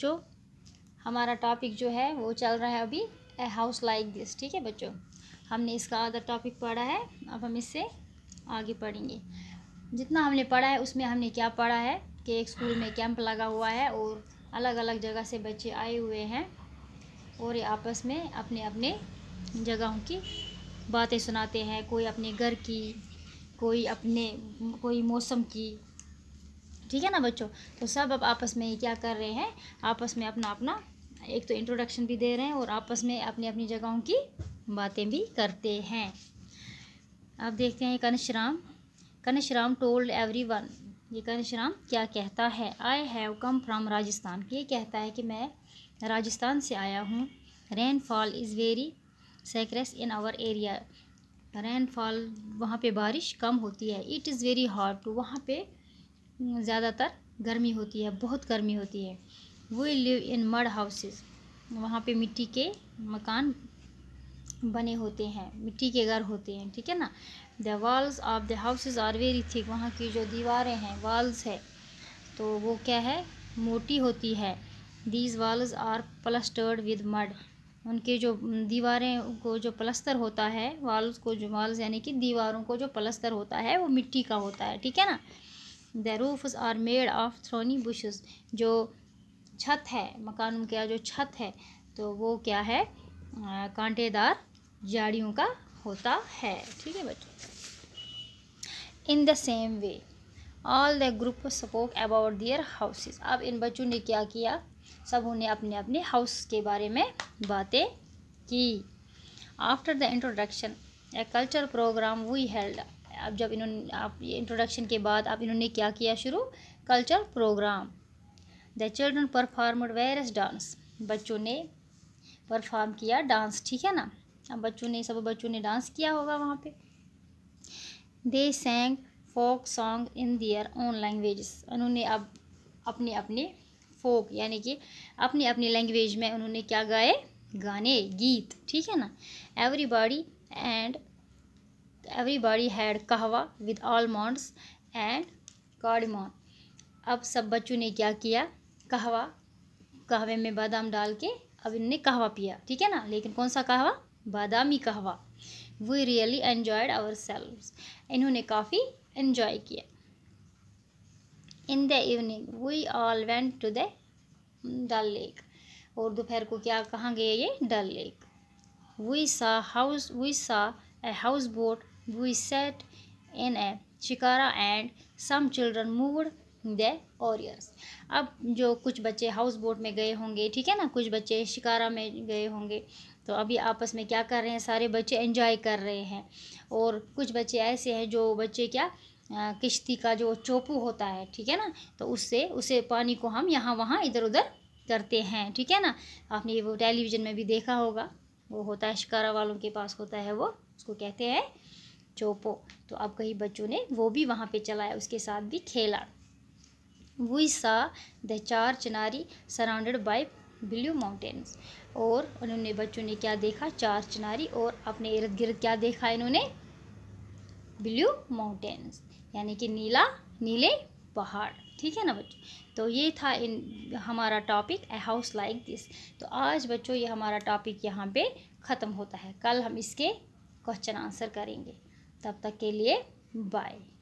जो हमारा टॉपिक जो है वो चल रहा है अभी ए हाउस लाइक दिस ठीक है बच्चों हमने इसका अदर टॉपिक पढ़ा है अब हम इससे आगे पढ़ेंगे जितना हमने पढ़ा है उसमें हमने क्या पढ़ा है कि एक स्कूल में कैंप लगा हुआ है और अलग अलग जगह से बच्चे आए हुए हैं और ये आपस में अपने अपने जगहों की बातें सुनाते हैं कोई अपने घर की कोई अपने कोई मौसम की ठीक है ना बच्चों तो सब अब आपस में क्या कर रहे हैं आपस में अपना अपना एक तो इंट्रोडक्शन भी दे रहे हैं और आपस में अपनी अपनी जगहों की बातें भी करते हैं अब देखते हैं Kansharam Kansharam told every ये कनशराम क्या कहता है I have come from Rajasthan ये कहता है कि मैं राजस्थान से आया हूँ rainfall is very scarce in our area rainfall वहाँ पे बारिश कम होती है इट इज़ वेरी हॉट वहाँ पे ज़्यादातर गर्मी होती है बहुत गर्मी होती है we live in mud houses वहाँ पे मिट्टी के मकान बने होते हैं मिट्टी के घर होते हैं ठीक है ना the walls of the houses are very thick वहाँ की जो दीवारें हैं वॉल्स है तो वो क्या है मोटी होती है these walls are plastered with mud उनके जो दीवारें को जो प्लस्तर होता है वॉल्स को जो वॉल्स यानी कि दीवारों को जो प्लस्तर होता है वो मिट्टी का होता है ठीक है ना the roof are made of thorny bushes जो छत है मकान का जो छत है तो वो क्या है कांटेदार झाड़ियों का होता है ठीक है बच्चों in the same way all the group spoke about their houses अब इन बच्चों ने क्या किया सब उन्हें अपने अपने हाउस के बारे में बातें की after the introduction a culture program we held अब जब इन्होंने आप इंट्रोडक्शन के बाद अब इन्होंने क्या किया शुरू cultural program the children performed various dance बच्चों ने परफॉर्म किया डांस ठीक है ना अब बच्चों ने सब बच्चों ने डांस किया होगा वहाँ पे they sang folk song in their own language उन्होंने अब अपने अपने फोक यानी कि अपनी अपनी लैंग्वेज में उन्होंने क्या गाए गाने गीत ठीक है ना everybody and everybody had kahwa with almonds and cardamom अब सब बच्चों ने क्या किया कहवा कहवे में बादाम डाल के अब इनने कहवा पिया ठीक है ना लेकिन कौन सा कहवा बादामी कहवा वी रियली एन्जॉयड आवर इन्होंने काफ़ी इन्जॉय किया in the evening we all went to the Dal lake और दोपहर को क्या कहाँ गए ये Dal lake we saw house we saw a house boat we sat in a shikara and some children moved they ओरियर्स अब जो कुछ बच्चे हाउस बोट में गए होंगे ठीक है ना कुछ बच्चे शिकारा में गए होंगे तो अभी आपस में क्या कर रहे हैं सारे बच्चे एंजॉय कर रहे हैं और कुछ बच्चे ऐसे हैं जो बच्चे क्या किश्ती का जो चोपू होता है ठीक है ना तो उससे उसे पानी को हम यहाँ वहाँ इधर उधर करते हैं ठीक है ना आपने वो टेलीविज़न में भी देखा होगा वो होता है शिकारा वालों के पास होता है वो उसको कहते हैं चोपो तो अब कई बच्चों ने वो भी वहाँ पे चलाया उसके साथ भी खेला we saw the Char Chinari surrounded by blue mountains और उन्होंने बच्चों ने क्या देखा चार चिनारी और अपने इर्द गिर्द क्या देखा इन्होंने ब्लू माउंटेन्स यानी कि नीला नीले पहाड़ ठीक है ना बच्चों तो ये था इन हमारा topic a house like this तो आज बच्चों ये हमारा टॉपिक यहाँ पे ख़त्म होता है कल हम इसके क्वेश्चन आंसर करेंगे तब तक के लिए बाय